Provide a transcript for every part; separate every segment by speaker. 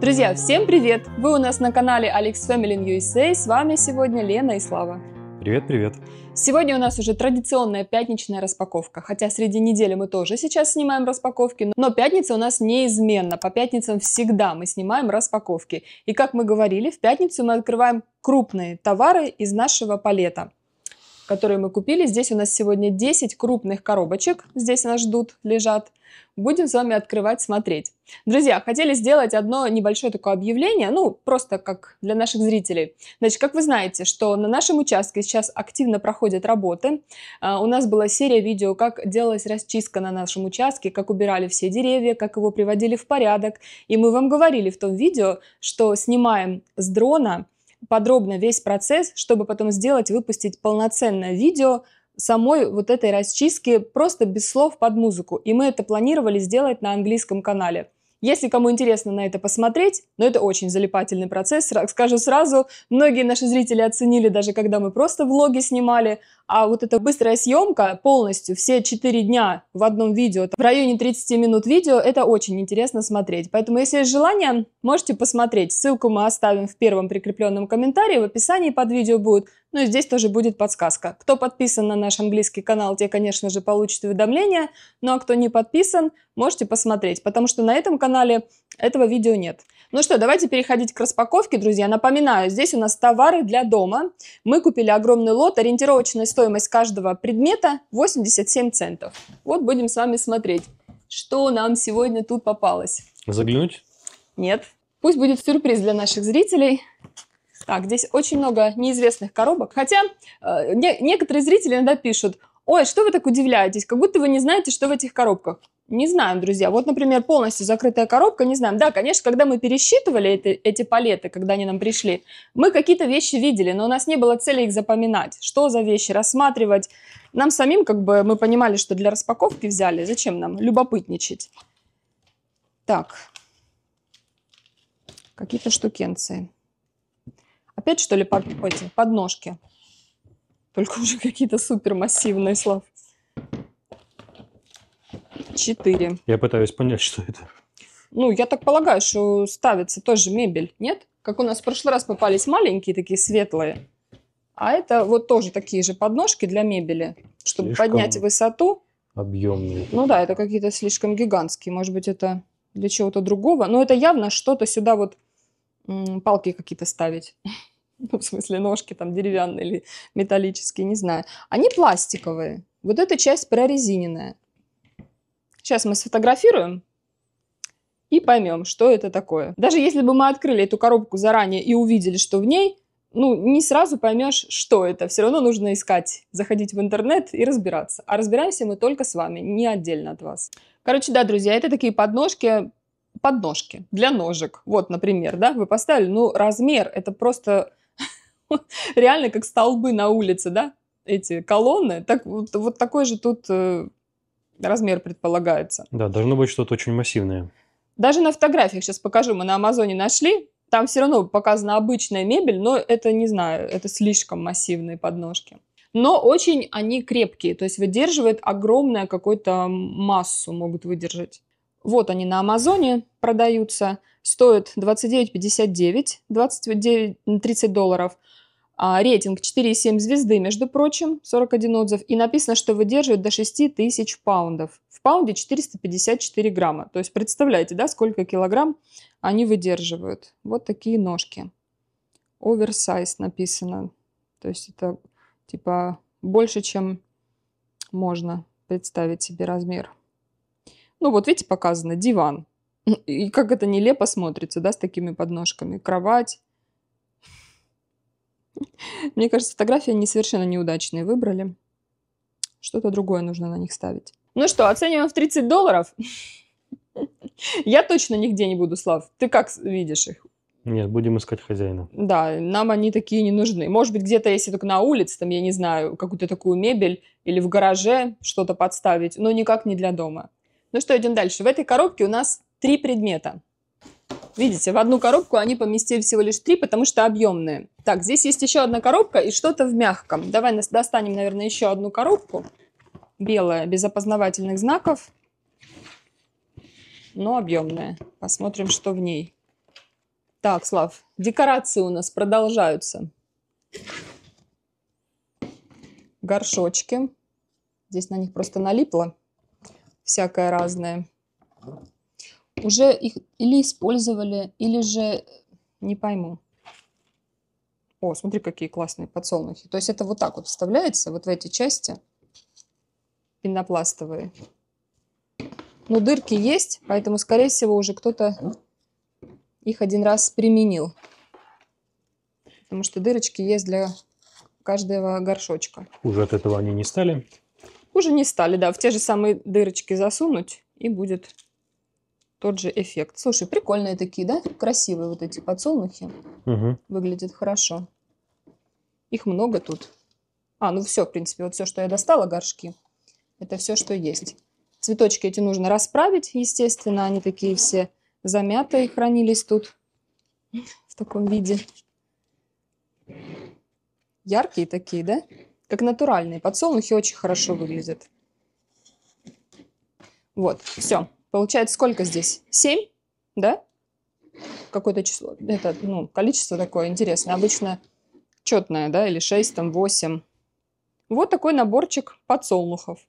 Speaker 1: Друзья, всем привет! Вы у нас на канале Alex Family USA, с вами сегодня Лена и Слава. Привет-привет! Сегодня у нас уже традиционная пятничная распаковка, хотя среди недели мы тоже сейчас снимаем распаковки, но пятница у нас неизменно, по пятницам всегда мы снимаем распаковки. И как мы говорили, в пятницу мы открываем крупные товары из нашего палета – которые мы купили. Здесь у нас сегодня 10 крупных коробочек. Здесь нас ждут, лежат. Будем с вами открывать, смотреть. Друзья, хотели сделать одно небольшое такое объявление, ну, просто как для наших зрителей. Значит, как вы знаете, что на нашем участке сейчас активно проходят работы. А, у нас была серия видео, как делалась расчистка на нашем участке, как убирали все деревья, как его приводили в порядок. И мы вам говорили в том видео, что снимаем с дрона подробно весь процесс, чтобы потом сделать, выпустить полноценное видео самой вот этой расчистки просто без слов под музыку. И мы это планировали сделать на английском канале. Если кому интересно на это посмотреть, но это очень залипательный процесс, скажу сразу, многие наши зрители оценили даже когда мы просто влоги снимали, а вот эта быстрая съемка полностью, все четыре дня в одном видео, в районе 30 минут видео, это очень интересно смотреть. Поэтому, если есть желание, можете посмотреть. Ссылку мы оставим в первом прикрепленном комментарии, в описании под видео будет. Ну и здесь тоже будет подсказка. Кто подписан на наш английский канал, те, конечно же, получат уведомления. Ну а кто не подписан, можете посмотреть, потому что на этом канале этого видео нет. Ну что, давайте переходить к распаковке, друзья. Напоминаю, здесь у нас товары для дома. Мы купили огромный лот, ориентировочная стоимость стоимость каждого предмета 87 центов. Вот будем с вами смотреть, что нам сегодня тут попалось. Заглянуть? Нет. Пусть будет сюрприз для наших зрителей. Так, здесь очень много неизвестных коробок. Хотя э, не, некоторые зрители иногда пишут, ой, что вы так удивляетесь, как будто вы не знаете, что в этих коробках. Не знаем, друзья. Вот, например, полностью закрытая коробка, не знаем. Да, конечно, когда мы пересчитывали эти, эти палеты, когда они нам пришли, мы какие-то вещи видели, но у нас не было цели их запоминать. Что за вещи, рассматривать. Нам самим, как бы, мы понимали, что для распаковки взяли. Зачем нам любопытничать? Так. Какие-то штукенции. Опять, что ли, под, эти подножки? Только уже какие-то супермассивные, Слав четыре.
Speaker 2: Я пытаюсь понять, что это.
Speaker 1: Ну, я так полагаю, что ставится тоже мебель, нет? Как у нас в прошлый раз попались маленькие, такие светлые. А это вот тоже такие же подножки для мебели, чтобы слишком поднять высоту.
Speaker 2: Объемные. Ну
Speaker 1: да, это какие-то слишком гигантские. Может быть, это для чего-то другого. Но это явно что-то сюда вот палки какие-то ставить. Ну, в смысле, ножки там деревянные или металлические, не знаю. Они пластиковые. Вот эта часть прорезиненная. Сейчас мы сфотографируем и поймем, что это такое. Даже если бы мы открыли эту коробку заранее и увидели, что в ней, ну, не сразу поймешь, что это. Все равно нужно искать, заходить в интернет и разбираться. А разбираемся мы только с вами, не отдельно от вас. Короче, да, друзья, это такие подножки, подножки для ножек. Вот, например, да, вы поставили, ну, размер, это просто реально как столбы на улице, да, эти колонны. Так, вот, вот такой же тут э, размер предполагается.
Speaker 2: Да, должно быть что-то очень массивное.
Speaker 1: Даже на фотографиях, сейчас покажу, мы на Амазоне нашли, там все равно показана обычная мебель, но это, не знаю, это слишком массивные подножки. Но очень они крепкие, то есть выдерживают огромное какую-то массу, могут выдержать. Вот они на Амазоне продаются, стоят 29,59, 29, 30 долларов – а, рейтинг 4,7 звезды, между прочим, 41 отзыв. И написано, что выдерживает до 6 тысяч паундов. В паунде 454 грамма. То есть представляете, да, сколько килограмм они выдерживают. Вот такие ножки. Оверсайз написано. То есть это типа больше, чем можно представить себе размер. Ну вот видите, показано диван. И как это нелепо смотрится, да, с такими подножками. Кровать, Мне кажется, фотографии они совершенно неудачные выбрали. Что-то другое нужно на них ставить. Ну что, оцениваем в 30 долларов? Я точно нигде не буду, Слав. Ты как видишь их?
Speaker 2: Нет, будем искать хозяина.
Speaker 1: Да, нам они такие не нужны. Может быть, где-то, если только на улице, там, я не знаю, какую-то такую мебель или в гараже что-то подставить, но никак не для дома. Ну что, идем дальше. В этой коробке у нас три предмета. Видите, в одну коробку они поместили всего лишь три, потому что объемные. Так, здесь есть еще одна коробка и что-то в мягком. Давай достанем, наверное, еще одну коробку. Белая, без опознавательных знаков, но объемная. Посмотрим, что в ней. Так, Слав, декорации у нас продолжаются. Горшочки. Здесь на них просто налипло всякое разное уже их или использовали, или же не пойму. О, смотри, какие классные подсолнухи. То есть это вот так вот вставляется, вот в эти части пенопластовые. Но ну, дырки есть, поэтому, скорее всего, уже кто-то их один раз применил. Потому что дырочки есть для каждого горшочка.
Speaker 2: Уже от этого они не стали?
Speaker 1: Уже не стали, да. В те же самые дырочки засунуть и будет тот же эффект. Слушай, прикольные такие, да? Красивые вот эти подсолнухи. Угу. Выглядят хорошо. Их много тут. А, ну все, в принципе, вот все, что я достала, горшки. Это все, что есть. Цветочки эти нужно расправить, естественно. Они такие все замятые хранились тут в таком виде. Яркие такие, да? Как натуральные. Подсолнухи очень хорошо выглядят. Вот, все. Получается, сколько здесь? Семь, да? Какое-то число. Это, ну, количество такое интересное. Обычно четное, да, или шесть там восемь. Вот такой наборчик подсолнухов.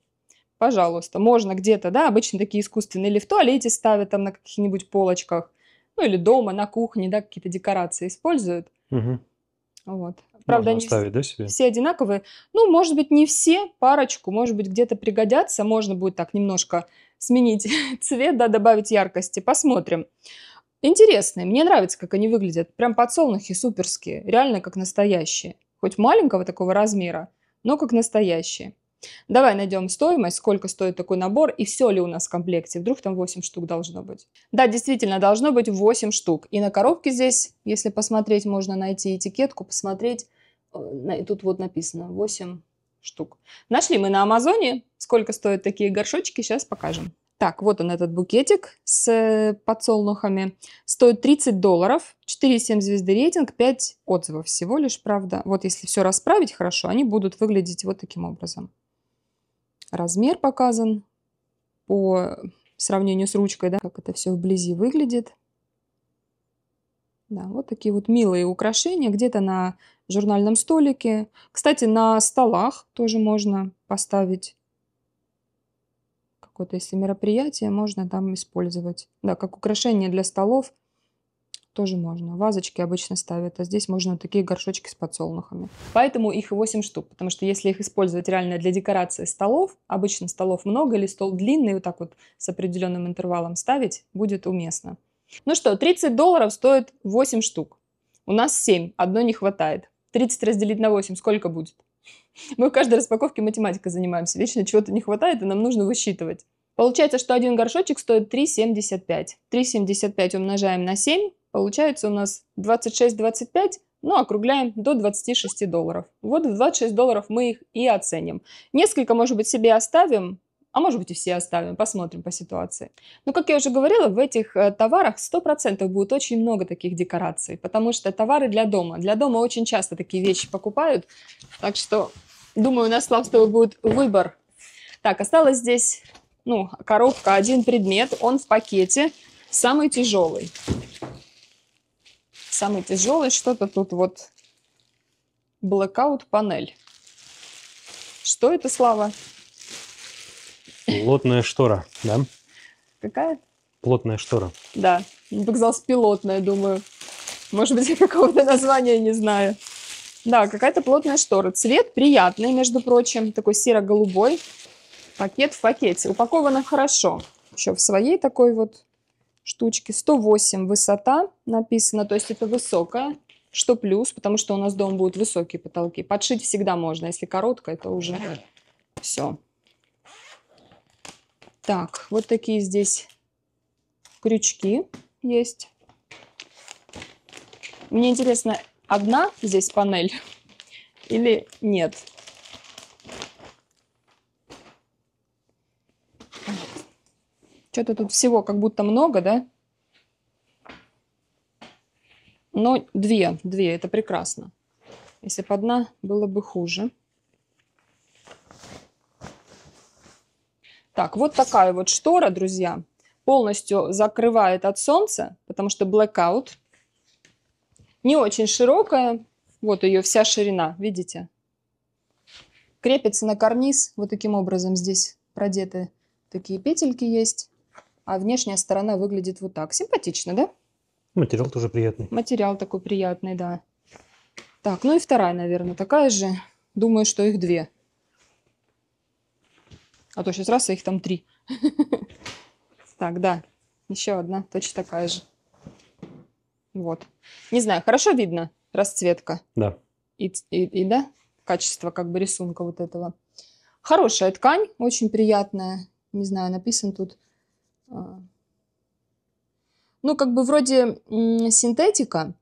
Speaker 1: Пожалуйста, можно где-то, да, обычно такие искусственные или в туалете ставят там на каких-нибудь полочках, ну или дома, на кухне, да, какие-то декорации используют. Угу. Вот. Правда, Можно
Speaker 2: они да, себе? все
Speaker 1: одинаковые. Ну, может быть, не все, парочку, может быть, где-то пригодятся. Можно будет так немножко сменить цвет, да, добавить яркости. Посмотрим. Интересные, мне нравится, как они выглядят. Прям подсолнухи суперские, реально как настоящие. Хоть маленького такого размера, но как настоящие. Давай найдем стоимость, сколько стоит такой набор и все ли у нас в комплекте. Вдруг там 8 штук должно быть. Да, действительно, должно быть 8 штук. И на коробке здесь, если посмотреть, можно найти этикетку, посмотреть. Э, и тут вот написано 8 штук. Нашли мы на Амазоне. Сколько стоят такие горшочки, сейчас покажем. Так, вот он этот букетик с э, подсолнухами. Стоит 30 долларов, 4,7 звезды рейтинг, 5 отзывов всего лишь, правда. Вот если все расправить хорошо, они будут выглядеть вот таким образом. Размер показан по сравнению с ручкой, да, как это все вблизи выглядит. Да, вот такие вот милые украшения где-то на журнальном столике. Кстати, на столах тоже можно поставить какое-то, если мероприятие, можно там использовать. Да, как украшение для столов тоже можно. Вазочки обычно ставят, а здесь можно такие горшочки с подсолнухами. Поэтому их и 8 штук, потому что если их использовать реально для декорации столов, обычно столов много или стол длинный, вот так вот с определенным интервалом ставить, будет уместно. Ну что, 30 долларов стоит 8 штук. У нас 7, одно не хватает. 30 разделить на 8, сколько будет? Мы в каждой распаковке математикой занимаемся. Вечно чего-то не хватает, и нам нужно высчитывать. Получается, что один горшочек стоит 3,75. 3,75 умножаем на 7, получается у нас 26,25, ну, округляем до 26 долларов. Вот в 26 долларов мы их и оценим. Несколько, может быть, себе оставим, а может быть и все оставим, посмотрим по ситуации. Но, ну, как я уже говорила, в этих э, товарах 100% будет очень много таких декораций, потому что товары для дома. Для дома очень часто такие вещи покупают, так что, думаю, у нас, Слав, с тобой будет выбор. Так, осталось здесь, ну, коробка, один предмет, он в пакете, самый тяжелый. Самый тяжелый, что-то тут вот, blackout панель. Что это, Слава?
Speaker 2: Плотная штора, да? Какая? Плотная штора.
Speaker 1: Да. Ну, я казалось, пилотная, думаю. Может быть, я какого-то названия не знаю. Да, какая-то плотная штора. Цвет приятный, между прочим, такой серо-голубой. Пакет в пакете. Упаковано хорошо. Еще в своей такой вот штучке. 108 высота написано, то есть это высокая. Что плюс, потому что у нас дом будут высокие потолки. Подшить всегда можно. Если короткая, то уже все. Так, вот такие здесь крючки есть. Мне интересно, одна здесь панель или нет? Что-то тут всего как будто много, да? Но две, две, это прекрасно. Если бы одна, было бы хуже. Так, вот такая вот штора, друзья, полностью закрывает от солнца, потому что blackout. Не очень широкая, вот ее вся ширина, видите? Крепится на карниз, вот таким образом здесь продеты такие петельки есть, а внешняя сторона выглядит вот так. Симпатично, да?
Speaker 2: Материал тоже приятный.
Speaker 1: Материал такой приятный, да. Так, ну и вторая, наверное, такая же. Думаю, что их две. А то сейчас раз, а их там три. Так, да. Еще одна, точно такая же. Вот. Не знаю, хорошо видно расцветка? Да. И, и, и да, качество как бы рисунка вот этого. Хорошая ткань, очень приятная. Не знаю, написан тут... А, ну, как бы вроде синтетика.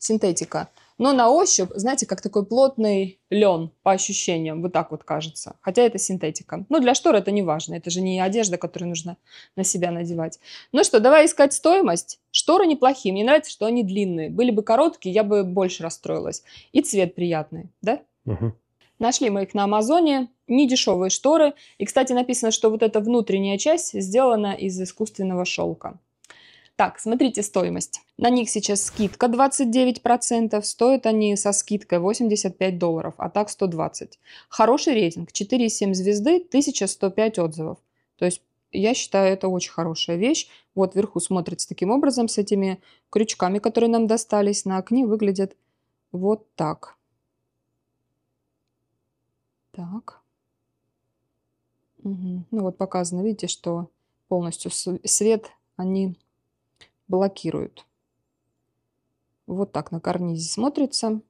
Speaker 1: Синтетика но на ощупь, знаете, как такой плотный лен по ощущениям, вот так вот кажется. Хотя это синтетика. Но ну, для штор это не важно, это же не одежда, которую нужно на себя надевать. Ну что, давай искать стоимость. Шторы неплохие, мне нравится, что они длинные. Были бы короткие, я бы больше расстроилась. И цвет приятный, да? Угу. Нашли мы их на Амазоне, не дешевые шторы. И, кстати, написано, что вот эта внутренняя часть сделана из искусственного шелка. Так, смотрите стоимость. На них сейчас скидка 29%, стоят они со скидкой 85 долларов, а так 120. Хороший рейтинг, 4,7 звезды, 1105 отзывов. То есть я считаю, это очень хорошая вещь. Вот вверху смотрится таким образом, с этими крючками, которые нам достались на окне, выглядят вот так. Так. Угу. Ну вот показано, видите, что полностью свет они блокируют. Вот так на карнизе смотрится.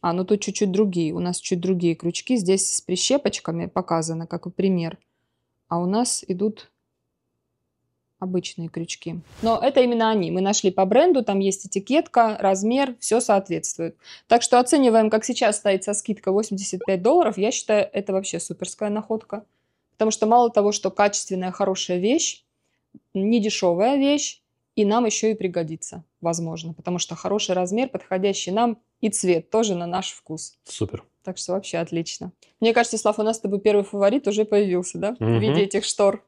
Speaker 1: А, ну тут чуть-чуть другие. У нас чуть другие крючки. Здесь с прищепочками показано, как пример. А у нас идут обычные крючки. Но это именно они. Мы нашли по бренду, там есть этикетка, размер, все соответствует. Так что оцениваем, как сейчас стоит со скидкой 85 долларов. Я считаю, это вообще суперская находка. Потому что мало того, что качественная, хорошая вещь, не дешевая вещь, и нам еще и пригодится, возможно, потому что хороший размер, подходящий нам, и цвет тоже на наш вкус. Супер. Так что вообще отлично. Мне кажется, Слав, у нас с тобой первый фаворит уже появился, да, угу. в виде этих штор.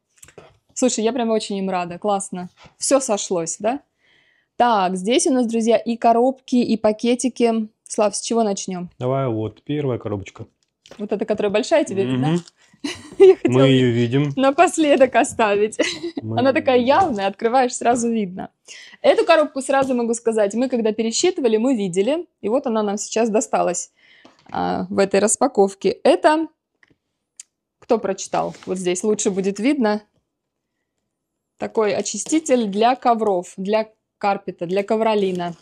Speaker 1: Слушай, я прямо очень им рада, классно. Все сошлось, да? Так, здесь у нас, друзья, и коробки, и пакетики. Слав, с чего начнем?
Speaker 2: Давай вот первая коробочка.
Speaker 1: Вот эта, которая большая тебе, угу. видно?
Speaker 2: Мы ее видим.
Speaker 1: Напоследок оставить. Мы... Она такая явная, открываешь, сразу видно. Эту коробку сразу могу сказать. Мы когда пересчитывали, мы видели. И вот она нам сейчас досталась а, в этой распаковке. Это... Кто прочитал? Вот здесь лучше будет видно. Такой очиститель для ковров, для карпета, для ковролина.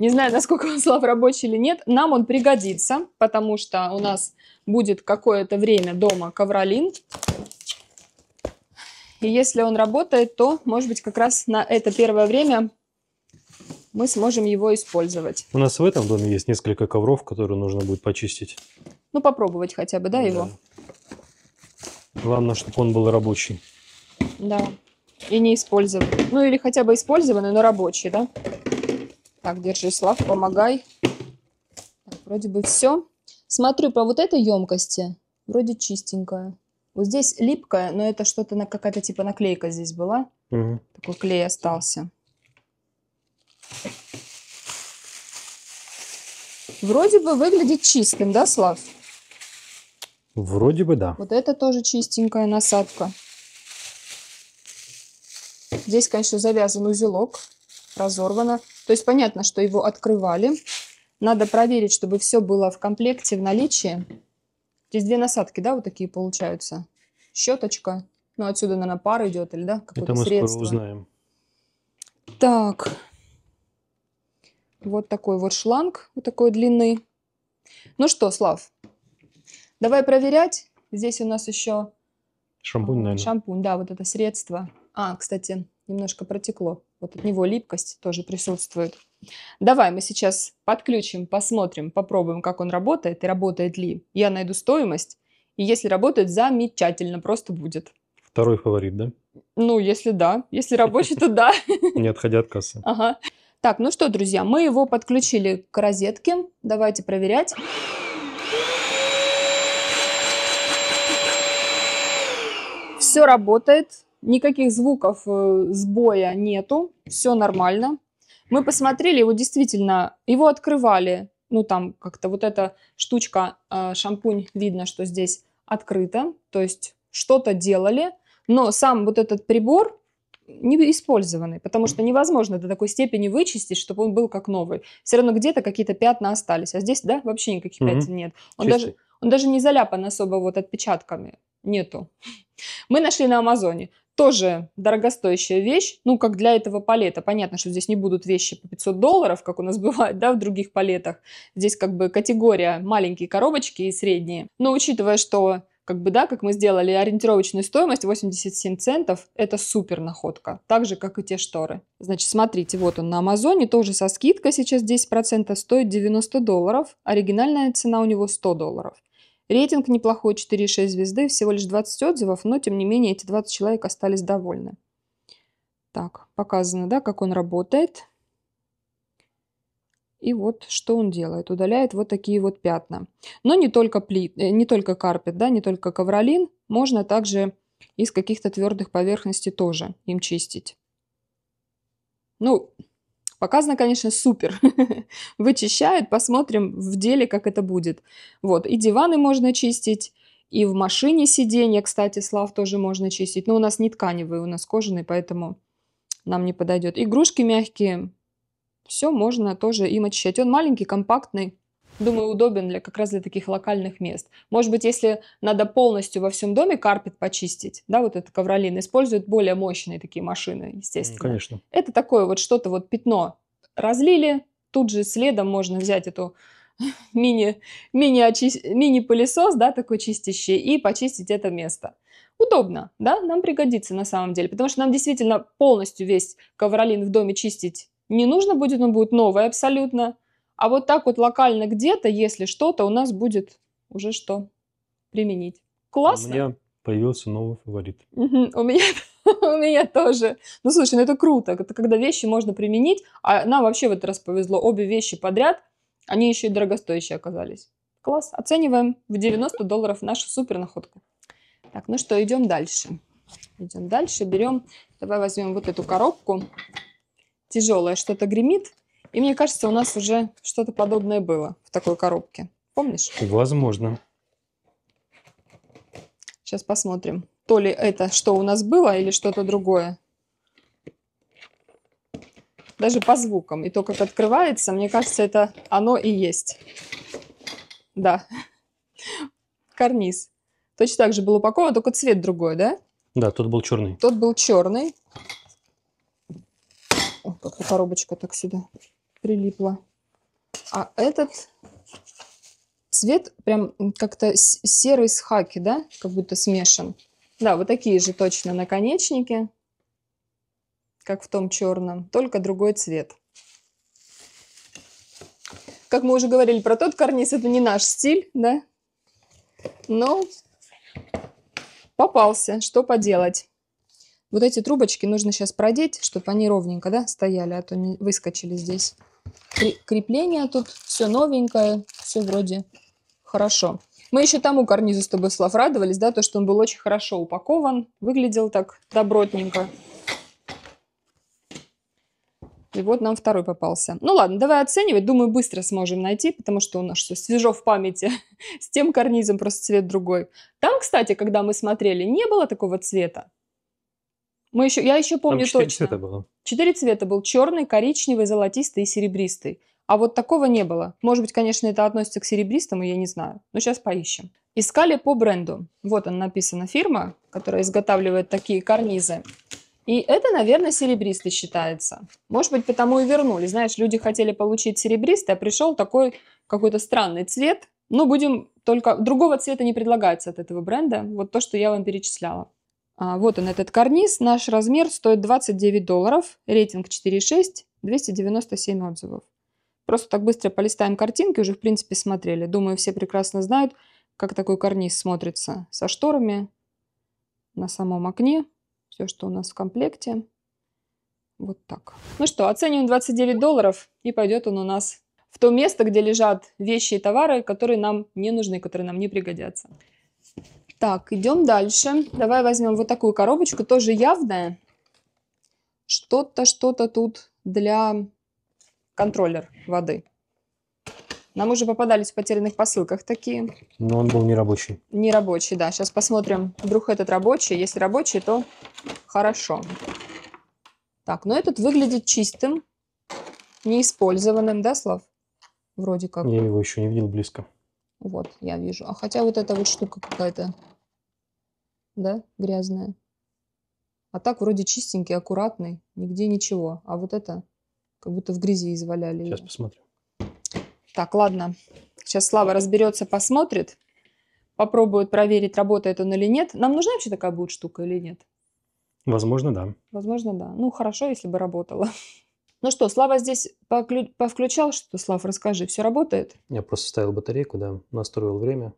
Speaker 1: Не знаю, насколько он слав рабочий или нет. Нам он пригодится, потому что у нас будет какое-то время дома ковролин. И если он работает, то, может быть, как раз на это первое время мы сможем его использовать.
Speaker 2: У нас в этом доме есть несколько ковров, которые нужно будет почистить.
Speaker 1: Ну, попробовать хотя бы, да, да. его?
Speaker 2: Главное, чтобы он был рабочий.
Speaker 1: Да, и не использованный. Ну, или хотя бы использованный, но рабочий, да? Так, держи, Слав, помогай. Так, вроде бы все. Смотрю по вот этой емкости. Вроде чистенькая. Вот здесь липкая, но это что-то на какая-то типа наклейка здесь была. Угу. Такой клей остался. Вроде бы выглядит чистым, да, Слав?
Speaker 2: Вроде бы да.
Speaker 1: Вот это тоже чистенькая насадка. Здесь, конечно, завязан узелок разорвано. То есть понятно, что его открывали. Надо проверить, чтобы все было в комплекте, в наличии. Здесь две насадки, да, вот такие получаются. Щеточка. Ну, отсюда, наверное, пар идет или, да, какое-то средство. Это мы скоро узнаем. Так. Вот такой вот шланг, вот такой длинный. Ну что, Слав, давай проверять. Здесь у нас еще... Шампунь, а, наверное. Шампунь, да, вот это средство. А, кстати, немножко протекло. Вот от него липкость тоже присутствует. Давай мы сейчас подключим, посмотрим, попробуем, как он работает и работает ли. Я найду стоимость, и если работает, замечательно просто будет.
Speaker 2: Второй фаворит, да?
Speaker 1: Ну, если да. Если рабочий, то да.
Speaker 2: Не отходя от кассы.
Speaker 1: Ага. Так, ну что, друзья, мы его подключили к розетке. Давайте проверять. Все работает. Никаких звуков э, сбоя нету, все нормально. Мы посмотрели, его действительно, его открывали, ну там как-то вот эта штучка, э, шампунь, видно, что здесь открыто, то есть что-то делали, но сам вот этот прибор не использованный, потому что невозможно до такой степени вычистить, чтобы он был как новый. Все равно где-то какие-то пятна остались, а здесь, да, вообще никаких угу. пятен нет. Он даже, он даже не заляпан особо вот отпечатками, нету. Мы нашли на Амазоне тоже дорогостоящая вещь. Ну, как для этого палета. Понятно, что здесь не будут вещи по 500 долларов, как у нас бывает, да, в других палетах. Здесь как бы категория маленькие коробочки и средние. Но учитывая, что как бы, да, как мы сделали ориентировочную стоимость 87 центов, это супер находка. Так же, как и те шторы. Значит, смотрите, вот он на Амазоне, тоже со скидкой сейчас 10% стоит 90 долларов. Оригинальная цена у него 100 долларов. Рейтинг неплохой, 4,6 звезды, всего лишь 20 отзывов, но тем не менее эти 20 человек остались довольны. Так, показано, да, как он работает. И вот что он делает. Удаляет вот такие вот пятна. Но не только, плит, э, не только карпет, да, не только ковролин. Можно также из каких-то твердых поверхностей тоже им чистить. Ну, Показано, конечно, супер. Вычищает, посмотрим в деле, как это будет. Вот, и диваны можно чистить, и в машине сиденья, кстати, Слав, тоже можно чистить. Но у нас не тканевые, у нас кожаные, поэтому нам не подойдет. Игрушки мягкие, все можно тоже им очищать. Он маленький, компактный, думаю, удобен для, как раз для таких локальных мест. Может быть, если надо полностью во всем доме карпет почистить, да, вот этот ковролин, используют более мощные такие машины, естественно. Конечно. Это такое вот что-то вот пятно разлили, тут же следом можно взять эту мини, мини, мини пылесос, да, такой чистящий, и почистить это место. Удобно, да, нам пригодится на самом деле, потому что нам действительно полностью весь ковролин в доме чистить не нужно будет, он будет новый абсолютно, а вот так вот локально где-то, если что-то, у нас будет уже что применить. Классно. У меня
Speaker 2: появился новый фаворит.
Speaker 1: у меня у меня тоже. Ну, слушай, ну это круто, это когда вещи можно применить, а нам вообще в этот раз повезло. Обе вещи подряд, они еще и дорогостоящие оказались. Класс, оцениваем в 90 долларов нашу супер находку. Так, ну что, идем дальше. Идем дальше, берем, давай возьмем вот эту коробку. Тяжелая, что-то гремит. И мне кажется, у нас уже что-то подобное было в такой коробке. Помнишь?
Speaker 2: Возможно.
Speaker 1: Сейчас посмотрим. То ли это что у нас было или что-то другое. Даже по звукам. И то, как открывается, мне кажется, это оно и есть. Да. Карниз. Точно так же был упакован, только цвет другой, да?
Speaker 2: Да, тот был черный.
Speaker 1: Тот был черный. О, как коробочка так сюда прилипло. А этот цвет прям как-то серый с хаки, да? Как будто смешан. Да, вот такие же точно наконечники, как в том черном, только другой цвет. Как мы уже говорили про тот карниз, это не наш стиль, да? Но попался, что поделать. Вот эти трубочки нужно сейчас продеть, чтобы они ровненько да, стояли, а то не выскочили здесь крепление тут, все новенькое, все вроде хорошо. Мы еще тому карнизу с тобой, Слав, радовались, да, то, что он был очень хорошо упакован, выглядел так добротненько. И вот нам второй попался. Ну ладно, давай оценивать. Думаю, быстро сможем найти, потому что у нас все свежо в памяти. С тем карнизом просто цвет другой. Там, кстати, когда мы смотрели, не было такого цвета. Мы еще, я еще помню Там точно. цвета было. Четыре цвета был черный, коричневый, золотистый и серебристый. А вот такого не было. Может быть, конечно, это относится к серебристому, я не знаю. Но сейчас поищем. Искали по бренду. Вот он написана фирма, которая изготавливает такие карнизы. И это, наверное, серебристый считается. Может быть, потому и вернули. Знаешь, люди хотели получить серебристый, а пришел такой какой-то странный цвет. Но ну, будем только... Другого цвета не предлагается от этого бренда. Вот то, что я вам перечисляла. А, вот он, этот карниз. Наш размер стоит 29 долларов. Рейтинг 4,6, 297 отзывов. Просто так быстро полистаем картинки, уже в принципе смотрели. Думаю, все прекрасно знают, как такой карниз смотрится со шторами на самом окне. Все, что у нас в комплекте. Вот так. Ну что, оцениваем 29 долларов и пойдет он у нас в то место, где лежат вещи и товары, которые нам не нужны, которые нам не пригодятся. Так, идем дальше. Давай возьмем вот такую коробочку, тоже явная. Что-то, что-то тут для контроллер воды. Нам уже попадались в потерянных посылках такие.
Speaker 2: Но он был не рабочий.
Speaker 1: Не рабочий, да. Сейчас посмотрим, вдруг этот рабочий. Если рабочий, то хорошо. Так, но ну этот выглядит чистым, неиспользованным, да, Слав? Вроде как. Я
Speaker 2: его еще не видел близко.
Speaker 1: Вот, я вижу. А хотя вот эта вот штука какая-то, да, грязная. А так вроде чистенький, аккуратный, нигде ничего. А вот это как будто в грязи изваляли. Сейчас ее. посмотрим. Так, ладно. Сейчас Слава разберется, посмотрит. Попробует проверить, работает он или нет. Нам нужна вообще такая будет штука или нет?
Speaker 2: Возможно, да.
Speaker 1: Возможно, да. Ну, хорошо, если бы работала. Ну что, Слава здесь поклю... повключал что Слав, расскажи, все работает?
Speaker 2: Я просто вставил батарейку, да, настроил время,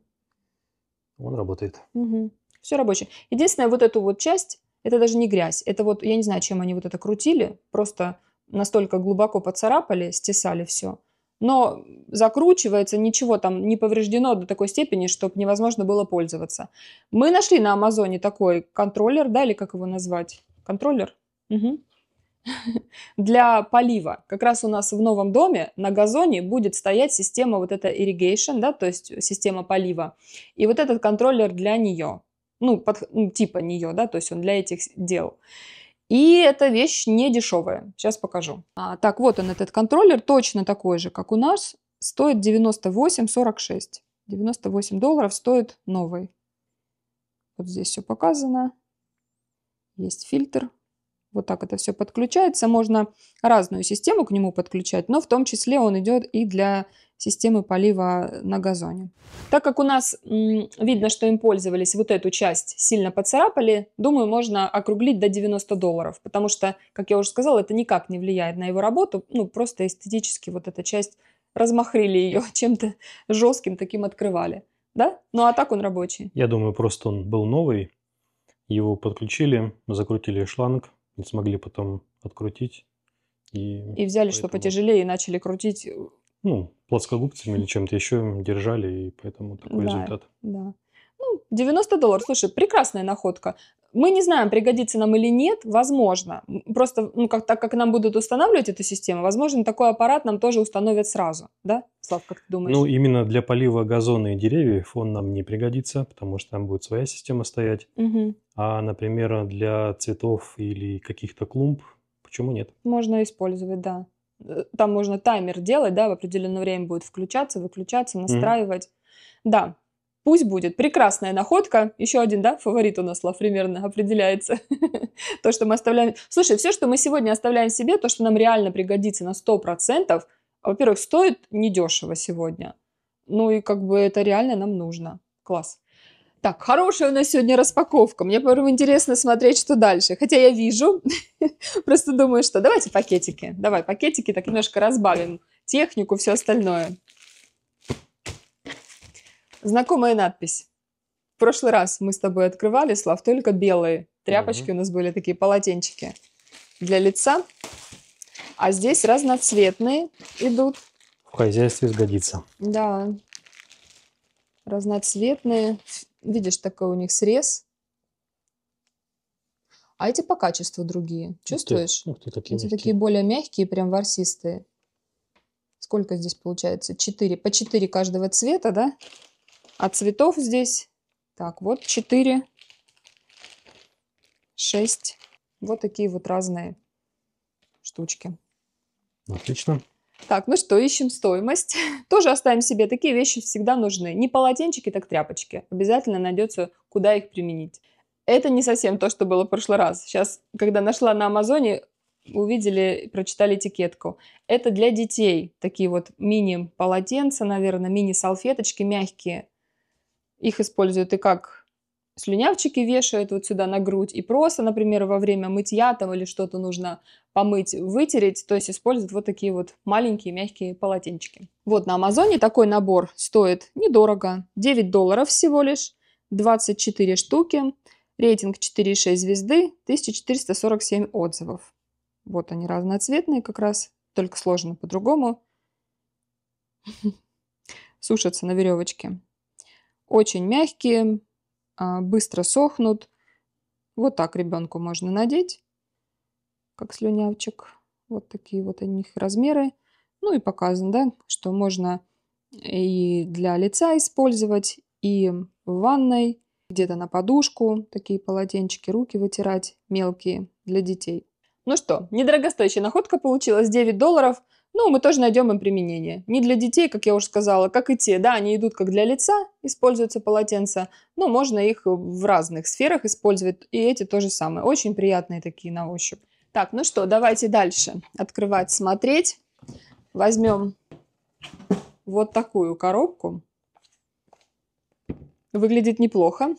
Speaker 2: он работает.
Speaker 1: Угу. Все рабочее. Единственное, вот эту вот часть, это даже не грязь, это вот, я не знаю, чем они вот это крутили, просто настолько глубоко поцарапали, стесали все, но закручивается, ничего там не повреждено до такой степени, чтобы невозможно было пользоваться. Мы нашли на Амазоне такой контроллер, да, или как его назвать? Контроллер? Угу. для полива. Как раз у нас в новом доме на газоне будет стоять система вот эта irrigation, да, то есть система полива. И вот этот контроллер для нее, ну, под, ну типа нее, да, то есть он для этих дел. И эта вещь не дешевая. Сейчас покажу. А, так, вот он, этот контроллер, точно такой же, как у нас. Стоит 98,46. 98 долларов стоит новый. Вот здесь все показано. Есть фильтр. Вот так это все подключается. Можно разную систему к нему подключать, но в том числе он идет и для системы полива на газоне. Так как у нас видно, что им пользовались, вот эту часть сильно поцарапали, думаю, можно округлить до 90 долларов, потому что, как я уже сказала, это никак не влияет на его работу, ну, просто эстетически вот эта часть, размахрили ее чем-то жестким таким открывали, да? Ну, а так он рабочий. Я
Speaker 2: думаю, просто он был новый, его подключили, закрутили шланг, не смогли потом открутить. И, и взяли, поэтому... что
Speaker 1: потяжелее, и начали крутить. Э,
Speaker 2: ну, плоскогубцами или чем-то еще держали, и поэтому такой да, результат.
Speaker 1: Да. Ну, 90 долларов. Слушай, прекрасная находка мы не знаем, пригодится нам или нет, возможно. Просто, ну, как, так как нам будут устанавливать эту систему, возможно, такой аппарат нам тоже установят сразу, да? Слав, как ты думаешь? Ну,
Speaker 2: именно для полива газона и деревьев он нам не пригодится, потому что там будет своя система стоять. Угу. А, например, для цветов или каких-то клумб, почему нет?
Speaker 1: Можно использовать, да. Э, там можно таймер делать, да, в определенное время будет включаться, выключаться, настраивать. Угу. Да, Пусть будет. Прекрасная находка. Еще один, да, фаворит у нас слов примерно определяется. То, что мы оставляем... Слушай, все, что мы сегодня оставляем себе, то, что нам реально пригодится на 100%, во-первых, стоит недешево сегодня. Ну и как бы это реально нам нужно. Класс. Так, хорошая у нас сегодня распаковка. Мне, по-моему, интересно смотреть, что дальше. Хотя я вижу, просто думаю, что давайте пакетики. Давай пакетики так немножко разбавим. Технику, все остальное. Знакомая надпись. В прошлый раз мы с тобой открывали, Слав, только белые тряпочки. mm У нас были такие полотенчики для лица. А здесь разноцветные идут.
Speaker 2: В хозяйстве сгодится.
Speaker 1: Да. Разноцветные. Видишь, такой у них срез. А эти по качеству другие. Чувствуешь?
Speaker 2: Ух ты, ух ты, такие эти мягкие.
Speaker 1: такие более мягкие, прям ворсистые. Сколько здесь получается? Четыре. По четыре каждого цвета, да? А цветов здесь, так, вот 4, 6. Вот такие вот разные штучки. Отлично. Так, ну что, ищем стоимость. Тоже оставим себе. Такие вещи всегда нужны. Не полотенчики, так тряпочки. Обязательно найдется, куда их применить. Это не совсем то, что было в прошлый раз. Сейчас, когда нашла на Амазоне, увидели, прочитали этикетку. Это для детей. Такие вот мини-полотенца, наверное, мини-салфеточки мягкие. Их используют и как слюнявчики вешают вот сюда на грудь, и просто, например, во время мытья там или что-то нужно помыть, вытереть, то есть используют вот такие вот маленькие мягкие полотенчики. Вот на Амазоне такой набор стоит недорого, 9 долларов всего лишь, 24 штуки, рейтинг 4,6 звезды, 1447 отзывов. Вот они разноцветные как раз, только сложены по-другому. Сушатся на веревочке. Очень мягкие, а, быстро сохнут. Вот так ребенку можно надеть, как слюнявчик. Вот такие вот у них размеры. Ну и показано, да, что можно и для лица использовать, и в ванной, где-то на подушку, такие полотенчики, руки вытирать мелкие для детей. Ну что, недорогостоящая находка получилась 9 долларов – ну, мы тоже найдем им применение. Не для детей, как я уже сказала, как и те. Да, они идут как для лица, используются полотенца, но можно их в разных сферах использовать, и эти тоже самые. Очень приятные такие на ощупь. Так, ну что, давайте дальше открывать, смотреть. Возьмем вот такую коробку. Выглядит неплохо.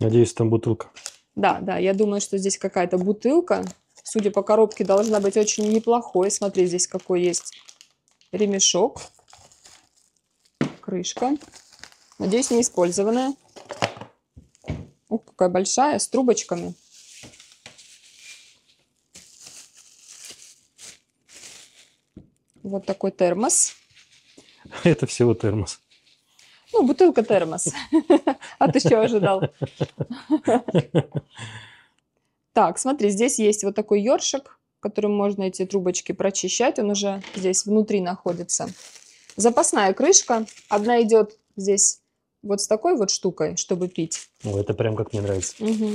Speaker 2: Надеюсь, там бутылка.
Speaker 1: Да, да, я думаю, что здесь какая-то бутылка. Судя по коробке, должна быть очень неплохой. Смотри, здесь какой есть ремешок. Крышка. Надеюсь, не использованная. Ух, какая большая, с трубочками. Вот такой термос.
Speaker 2: Это всего термос.
Speaker 1: Ну, бутылка термос. А ты что ожидал? Так, смотри, здесь есть вот такой ёршик, которым можно эти трубочки прочищать. Он уже здесь внутри находится. Запасная крышка. Одна идет здесь вот с такой вот штукой, чтобы пить.
Speaker 2: О, это прям как мне нравится.
Speaker 1: Угу.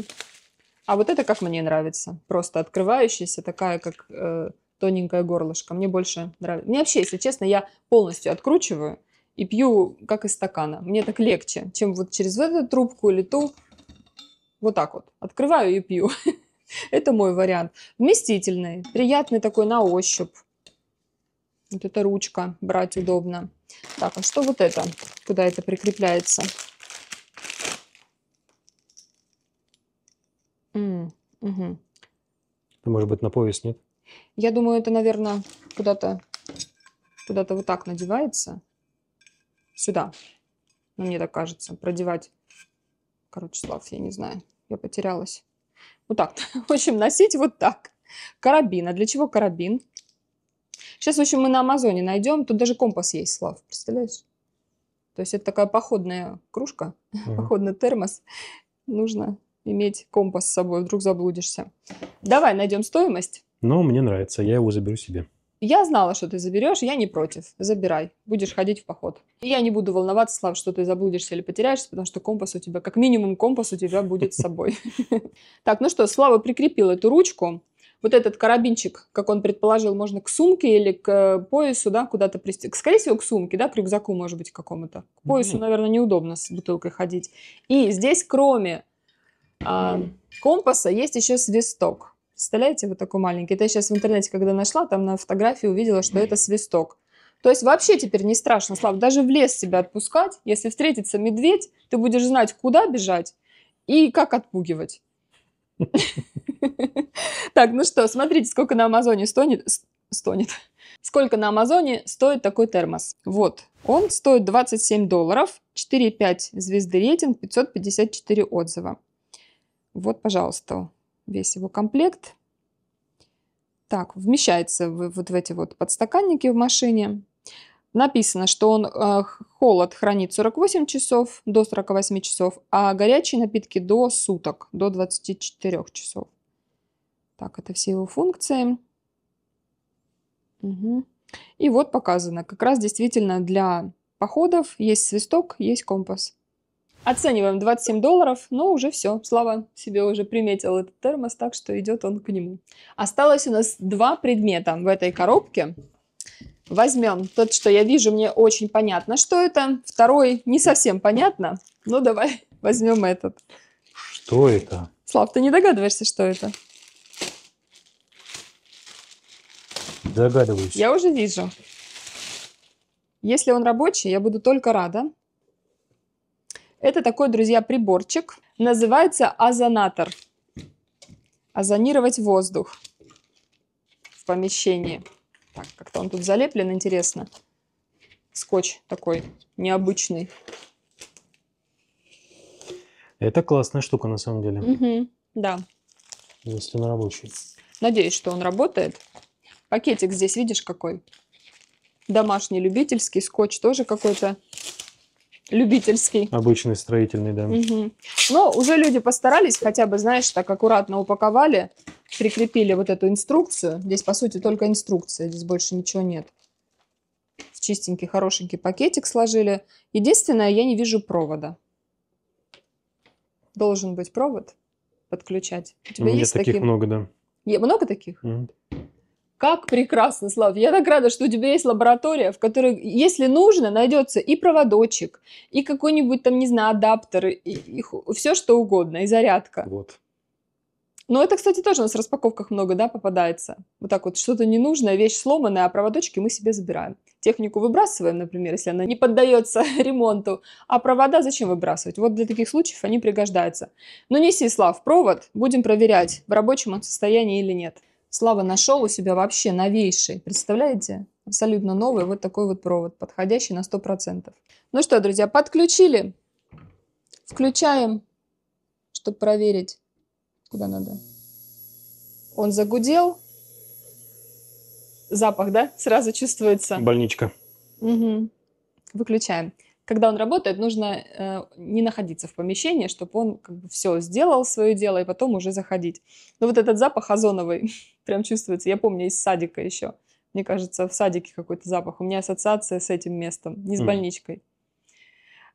Speaker 1: А вот это как мне нравится. Просто открывающаяся, такая как э, тоненькое горлышко. Мне больше нравится. Мне вообще, если честно, я полностью откручиваю и пью как из стакана. Мне так легче, чем вот через эту трубку или ту. Вот так вот. Открываю и пью. Это мой вариант. Вместительный, приятный такой на ощупь. Вот эта ручка брать удобно. Так, а что вот это? Куда это прикрепляется? М -м -м.
Speaker 2: Может быть, на пояс нет?
Speaker 1: Я думаю, это, наверное, куда-то куда-то вот так надевается. Сюда. Ну, мне так кажется. Продевать. Короче, слов, я не знаю. Я потерялась. Вот так. В общем, носить вот так. Карабин. А для чего карабин? Сейчас, в общем, мы на Амазоне найдем. Тут даже компас есть, Слав, представляешь? То есть это такая походная кружка, mm походный термос. Нужно иметь компас с собой, вдруг заблудишься. Давай найдем стоимость.
Speaker 2: Но ну, мне нравится, я его заберу себе.
Speaker 1: Я знала, что ты заберешь, я не против. Забирай, будешь ходить в поход. И я не буду волноваться, Слав, что ты заблудишься или потеряешься, потому что компас у тебя, как минимум компас у тебя будет с собой. Так, ну что, Слава прикрепил эту ручку. Вот этот карабинчик, как он предположил, можно к сумке или к э, поясу, да, куда-то пристегнуть. Скорее всего, к сумке, да, к рюкзаку, может быть, какому-то. К поясу, наверное, неудобно с бутылкой ходить. И здесь, кроме а, компаса, есть еще свисток. Представляете, вот такой маленький. Это я сейчас в интернете, когда нашла, там на фотографии увидела, что это свисток. То есть вообще теперь не страшно, Слав, даже в лес себя отпускать. Если встретится медведь, ты будешь знать, куда бежать и как отпугивать. Так, ну что, смотрите, сколько на Амазоне стонет... Стонет. Сколько на Амазоне стоит такой термос? Вот, он стоит 27 долларов, 4,5 звезды рейтинг, 554 отзыва. Вот, пожалуйста, весь его комплект. Так, вмещается в, вот в эти вот подстаканники в машине. Написано, что он э, холод хранит 48 часов, до 48 часов, а горячие напитки до суток, до 24 часов. Так, это все его функции. Угу. И вот показано, как раз действительно для походов есть свисток, есть компас. Оцениваем 27 долларов, но уже все. Слава себе уже приметил этот термос, так что идет он к нему. Осталось у нас два предмета в этой коробке. Возьмем тот, что я вижу, мне очень понятно, что это. Второй не совсем понятно, но давай возьмем этот.
Speaker 2: Что это?
Speaker 1: Слав, ты не догадываешься, что это?
Speaker 2: Догадываюсь. Я
Speaker 1: уже вижу. Если он рабочий, я буду только рада. Это такой, друзья, приборчик. Называется озонатор. Озонировать воздух в помещении. Так, как-то он тут залеплен, интересно. Скотч такой необычный.
Speaker 2: Это классная штука на самом деле.
Speaker 1: Угу, да.
Speaker 2: Если он рабочий.
Speaker 1: Надеюсь, что он работает. Пакетик здесь, видишь, какой? Домашний любительский, скотч тоже какой-то любительский.
Speaker 2: Обычный строительный, да.
Speaker 1: Угу. Но уже люди постарались, хотя бы, знаешь, так аккуратно упаковали, прикрепили вот эту инструкцию. Здесь, по сути, только инструкция, здесь больше ничего нет. В чистенький, хорошенький пакетик сложили. Единственное, я не вижу провода. Должен быть провод подключать. У тебя У ну, меня есть таких такие... много,
Speaker 2: да.
Speaker 1: много таких?
Speaker 2: Mm. -hmm.
Speaker 1: Как прекрасно, Слав. Я так рада, что у тебя есть лаборатория, в которой, если нужно, найдется и проводочек, и какой-нибудь там, не знаю, адаптер, и, и все что угодно, и зарядка. Вот. Но это, кстати, тоже у нас в распаковках много, да, попадается. Вот так вот, что-то ненужное, вещь сломанная, а проводочки мы себе забираем. Технику выбрасываем, например, если она не поддается ремонту, а провода зачем выбрасывать? Вот для таких случаев они пригождаются. Но ну, не Слав, провод будем проверять, в рабочем он состоянии или нет. Слава нашел у себя вообще новейший, представляете? Абсолютно новый вот такой вот провод, подходящий на 100%. Ну что, друзья, подключили. Включаем, чтобы проверить, куда надо. Он загудел. Запах, да? Сразу чувствуется. Больничка. Угу. Выключаем когда он работает, нужно э, не находиться в помещении, чтобы он как бы все сделал свое дело и потом уже заходить. Но вот этот запах озоновый прям чувствуется. Я помню из садика еще. Мне кажется, в садике какой-то запах. У меня ассоциация с этим местом, не с mm. больничкой.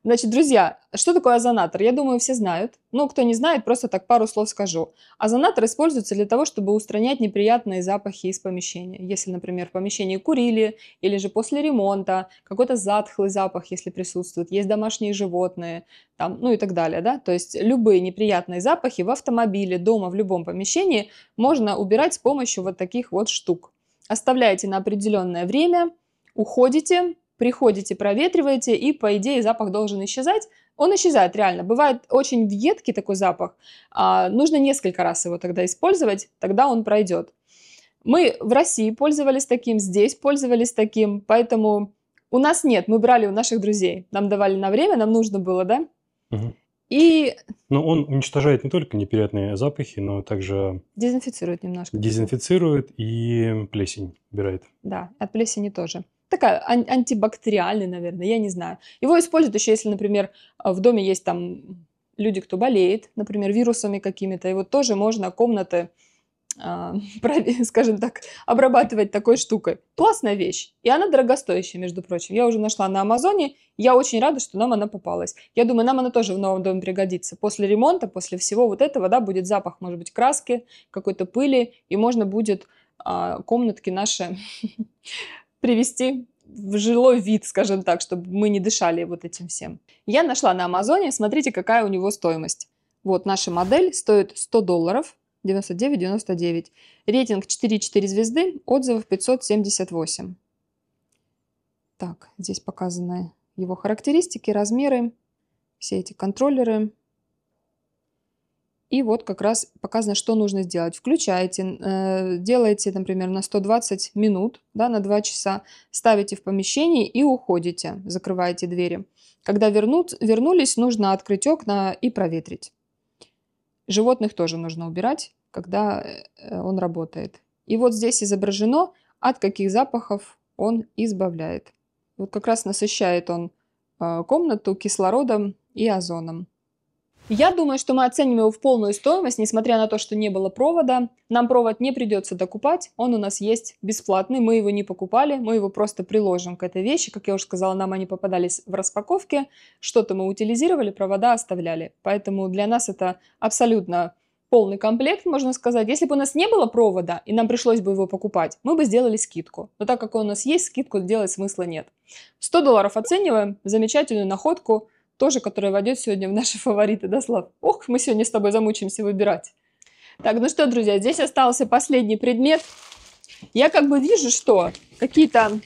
Speaker 1: Значит, друзья, что такое озонатор? Я думаю, все знают. Ну, кто не знает, просто так пару слов скажу. Озонатор используется для того, чтобы устранять неприятные запахи из помещения. Если, например, в помещении курили, или же после ремонта, какой-то затхлый запах, если присутствует, есть домашние животные, там, ну и так далее. Да? То есть любые неприятные запахи в автомобиле, дома, в любом помещении можно убирать с помощью вот таких вот штук. Оставляете на определенное время, уходите, приходите, проветриваете, и, по идее, запах должен исчезать. Он исчезает, реально. Бывает очень едкий такой запах. А, нужно несколько раз его тогда использовать, тогда он пройдет. Мы в России пользовались таким, здесь пользовались таким, поэтому у нас нет, мы брали у наших друзей. Нам давали на время, нам нужно было, да? Угу. И...
Speaker 2: Но ну, он уничтожает не только неприятные запахи, но также...
Speaker 1: Дезинфицирует немножко.
Speaker 2: Дезинфицирует и плесень убирает.
Speaker 1: Да, от плесени тоже такая ан- антибактериальный, наверное, я не знаю. Его используют еще, если, например, а, в доме есть там люди, кто болеет, например, вирусами какими-то, и вот тоже можно комнаты, э, скажем так, обрабатывать такой штукой. Классная вещь, и она дорогостоящая, между прочим. Я уже нашла на Амазоне, я очень рада, что нам она попалась. Я думаю, нам она тоже в новом доме пригодится. После ремонта, после всего вот этого, да, будет запах, может быть, краски, какой-то пыли, и можно будет э, комнатки наши привести в жилой вид, скажем так, чтобы мы не дышали вот этим всем. Я нашла на Амазоне, смотрите, какая у него стоимость. Вот наша модель стоит 100 долларов, 99,99. Рейтинг 4,4 звезды, отзывов 578. Так, здесь показаны его характеристики, размеры, все эти контроллеры. И вот как раз показано, что нужно сделать. Включаете, э, делаете, например, на 120 минут, да, на 2 часа, ставите в помещении и уходите, закрываете двери. Когда вернут, вернулись, нужно открыть окна и проветрить. Животных тоже нужно убирать, когда э, он работает. И вот здесь изображено, от каких запахов он избавляет. Вот как раз насыщает он э, комнату кислородом и озоном. Я думаю, что мы оценим его в полную стоимость, несмотря на то, что не было провода. Нам провод не придется докупать, он у нас есть бесплатный, мы его не покупали, мы его просто приложим к этой вещи. Как я уже сказала, нам они попадались в распаковке, что-то мы утилизировали, провода оставляли. Поэтому для нас это абсолютно полный комплект, можно сказать. Если бы у нас не было провода, и нам пришлось бы его покупать, мы бы сделали скидку. Но так как он у нас есть, скидку делать смысла нет. 100 долларов оцениваем, замечательную находку – тоже, которая войдет сегодня в наши фавориты, да, Слав? Ох, мы сегодня с тобой замучимся выбирать. Так, ну что, друзья, здесь остался последний предмет. Я как бы вижу, что какие-то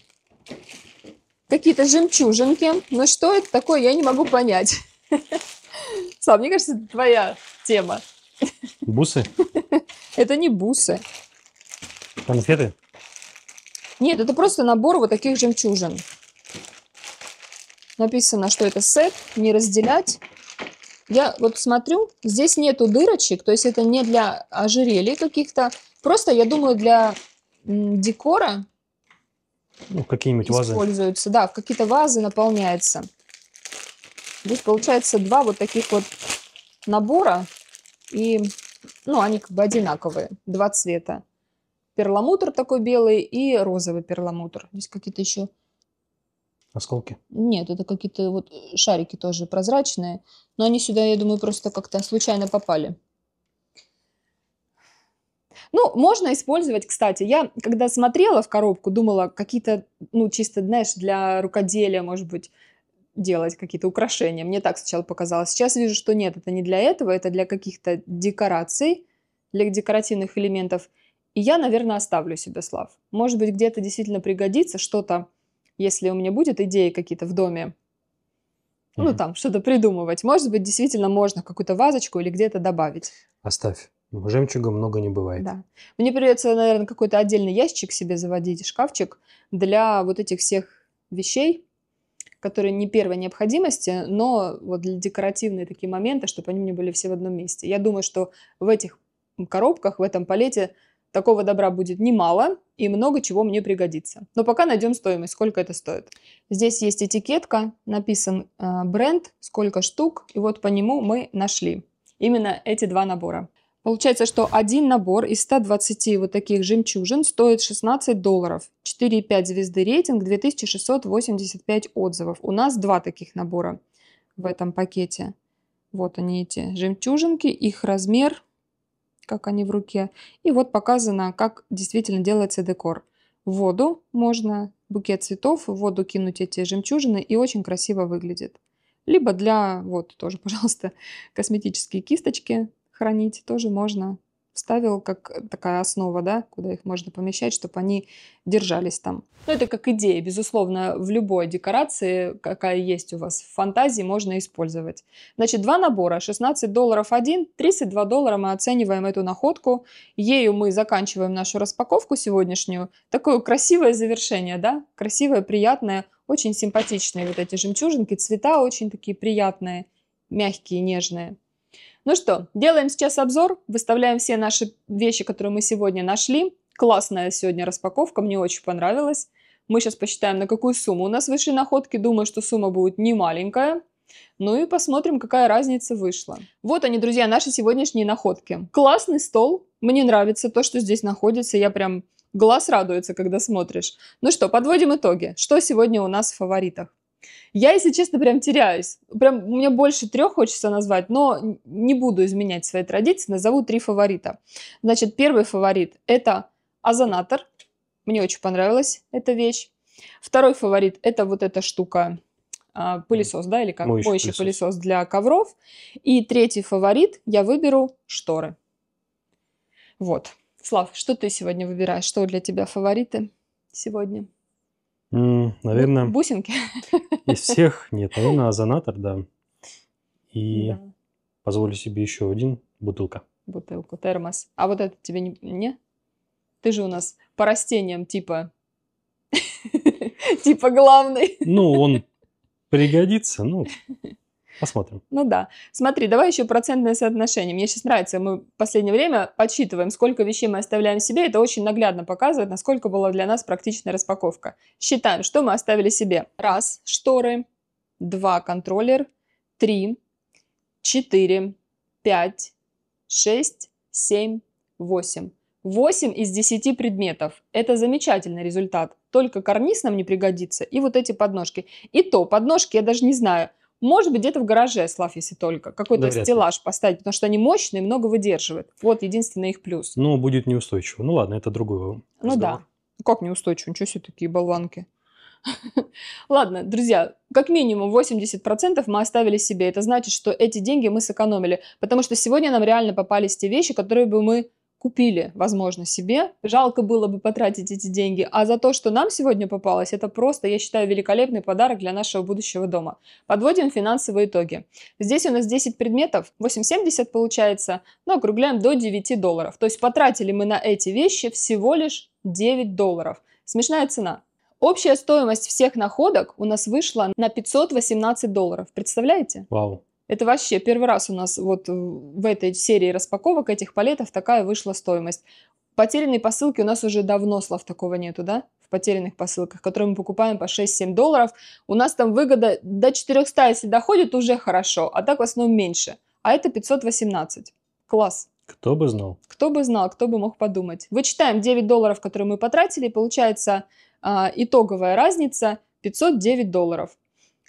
Speaker 1: какие-то жемчужинки. Но что это такое, я не могу понять. Слав, мне кажется, это твоя тема. Бусы? Это не бусы. Конфеты? Нет, это просто набор вот таких жемчужин написано, что это сет, не разделять. Я вот смотрю, здесь нету дырочек, то есть это не для ожерелий каких-то. Просто, я думаю, для декора
Speaker 2: ну, какие-нибудь вазы.
Speaker 1: Используются, да, в какие-то вазы наполняется. Здесь получается два вот таких вот набора. И, ну, они как бы одинаковые, два цвета. Перламутр такой белый и розовый перламутр. Здесь какие-то еще Осколки? Нет, это какие-то вот э, шарики тоже прозрачные. Но они сюда, я думаю, просто как-то случайно попали. Ну, можно использовать, кстати, я когда смотрела в коробку, думала, какие-то, ну, чисто, знаешь, для рукоделия, может быть, делать какие-то украшения. Мне так сначала показалось. Сейчас вижу, что нет, это не для этого, это для каких-то декораций, для декоративных элементов. И я, наверное, оставлю себе Слав. Может быть, где-то действительно пригодится что-то, если у меня будет идеи какие-то в доме, mm-hmm. ну там что-то придумывать, может быть, действительно можно какую-то вазочку или где-то добавить.
Speaker 2: Оставь. Жемчуга много не бывает. Да.
Speaker 1: Мне придется, наверное, какой-то отдельный ящик себе заводить, шкафчик для вот этих всех вещей, которые не первой необходимости, но вот для декоративные такие моменты, чтобы они у меня были все в одном месте. Я думаю, что в этих коробках, в этом палете Такого добра будет немало и много чего мне пригодится. Но пока найдем стоимость, сколько это стоит. Здесь есть этикетка, написан э, бренд, сколько штук, и вот по нему мы нашли именно эти два набора. Получается, что один набор из 120 вот таких жемчужин стоит 16 долларов. 4,5 звезды рейтинг, 2685 отзывов. У нас два таких набора в этом пакете. Вот они эти жемчужинки, их размер как они в руке. И вот показано, как действительно делается декор. В воду можно букет цветов, в воду кинуть эти жемчужины, и очень красиво выглядит. Либо для, вот тоже, пожалуйста, косметические кисточки хранить тоже можно вставил как э, такая основа, да, куда их можно помещать, чтобы они держались там. Ну, это как идея, безусловно, в любой декорации, какая есть у вас в фантазии, можно использовать. Значит, два набора, 16 долларов один, 32 доллара мы оцениваем эту находку. Ею мы заканчиваем нашу распаковку сегодняшнюю. Такое красивое завершение, да, красивое, приятное, очень симпатичные вот эти жемчужинки, цвета очень такие приятные, мягкие, нежные. Ну что, делаем сейчас обзор, выставляем все наши вещи, которые мы сегодня нашли. Классная сегодня распаковка, мне очень понравилась. Мы сейчас посчитаем, на какую сумму у нас вышли находки. Думаю, что сумма будет не маленькая. Ну и посмотрим, какая разница вышла. Вот они, друзья, наши сегодняшние находки. Классный стол. Мне нравится то, что здесь находится. Я прям глаз радуется, когда смотришь. Ну что, подводим итоги. Что сегодня у нас в фаворитах? Я, если честно, прям теряюсь. Прям мне больше трех хочется назвать, но не буду изменять свои традиции. Назову три фаворита. Значит, первый фаворит – это озонатор. Мне очень понравилась эта вещь. Второй фаворит – это вот эта штука а, пылесос, да, или как моющий, моющий пылесос. пылесос для ковров. И третий фаворит я выберу шторы. Вот. Слав, что ты сегодня выбираешь? Что для тебя фавориты сегодня?
Speaker 2: Mm, наверное... Бусинки? Из всех нет. Наверное, озонатор, да. И да. позволю себе еще один. Бутылка.
Speaker 1: Бутылку, термос. А вот это тебе не... не? Ты же у нас по растениям типа... типа главный.
Speaker 2: Ну, он пригодится, ну, Посмотрим.
Speaker 1: Ну да. Смотри, давай еще процентное соотношение. Мне сейчас нравится, мы в последнее время подсчитываем, сколько вещей мы оставляем себе. Это очень наглядно показывает, насколько была для нас практичная распаковка. Считаем, что мы оставили себе. Раз, шторы. Два, контроллер. Три, четыре, пять, шесть, семь, восемь. 8 из 10 предметов. Это замечательный результат. Только карниз нам не пригодится и вот эти подножки. И то, подножки я даже не знаю. Может быть, где-то в гараже, Слав, если только, какой-то да, стеллаж поставить, потому что они мощные, много выдерживают. Вот единственный их
Speaker 2: плюс. Ну, будет неустойчиво. Ну ладно, это другой Ну
Speaker 1: разговор. да. Ну, как неустойчиво? Ничего себе такие болванки. Ладно, друзья, как минимум 80% мы оставили себе. Это значит, что эти деньги мы сэкономили. Потому что сегодня нам реально попались те вещи, которые бы мы купили, возможно, себе. Жалко было бы потратить эти деньги. А за то, что нам сегодня попалось, это просто, я считаю, великолепный подарок для нашего будущего дома. Подводим финансовые итоги. Здесь у нас 10 предметов, 8,70 получается, но округляем до 9 долларов. То есть потратили мы на эти вещи всего лишь 9 долларов. Смешная цена. Общая стоимость всех находок у нас вышла на 518 долларов. Представляете? Вау. Это вообще первый раз у нас вот в этой серии распаковок этих палетов такая вышла стоимость. Потерянные посылки у нас уже давно, слов такого нету, да? В потерянных посылках, которые мы покупаем по 6-7 долларов. У нас там выгода до 400, если доходит, уже хорошо, а так в основном меньше. А это 518. Класс.
Speaker 2: Кто бы знал.
Speaker 1: Кто бы знал, кто бы мог подумать. Вычитаем 9 долларов, которые мы потратили, получается а, итоговая разница 509 долларов.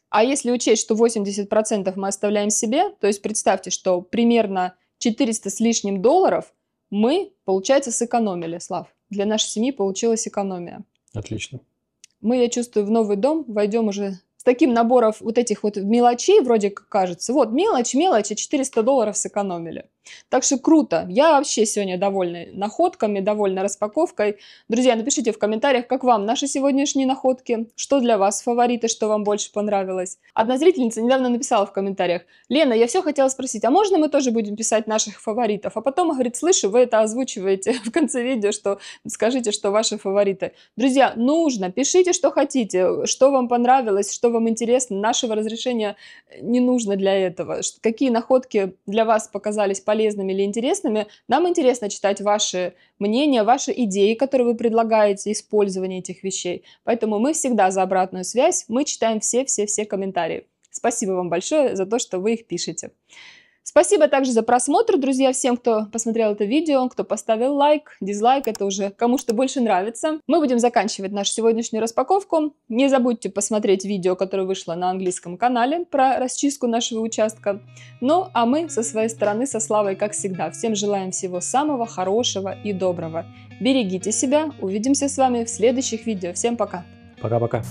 Speaker 1: А если учесть, что 80% мы оставляем себе, то есть представьте, что примерно 400 с лишним долларов мы, получается, сэкономили, Слав. Для нашей семьи получилась экономия. Отлично. Мы, я чувствую, в новый дом войдем уже с таким набором вот этих вот мелочей, вроде как кажется. Вот мелочь, мелочь, а 400 долларов сэкономили. Так что круто. Я вообще сегодня довольна находками, довольна распаковкой. Друзья, напишите в комментариях, как вам наши сегодняшние находки, что для вас фавориты, что вам больше понравилось. Одна зрительница недавно написала в комментариях, Лена, я все хотела спросить, а можно мы тоже будем писать наших фаворитов? А потом, говорит, слышу, вы это озвучиваете в конце видео, что скажите, что ваши фавориты. Друзья, нужно, пишите, что хотите, что вам понравилось, что вам интересно. Нашего разрешения не нужно для этого. Какие находки для вас показались полезными? полезными или интересными. Нам интересно читать ваши мнения, ваши идеи, которые вы предлагаете, использование этих вещей. Поэтому мы всегда за обратную связь, мы читаем все-все-все комментарии. Спасибо вам большое за то, что вы их пишете. Спасибо также за просмотр, друзья, всем, кто посмотрел это видео, кто поставил лайк, дизлайк, это уже кому что больше нравится. Мы будем заканчивать нашу сегодняшнюю распаковку. Не забудьте посмотреть видео, которое вышло на английском канале про расчистку нашего участка. Ну, а мы со своей стороны, со Славой, как всегда, всем желаем всего самого хорошего и доброго. Берегите себя, увидимся с вами в следующих видео. Всем пока!
Speaker 2: Пока-пока!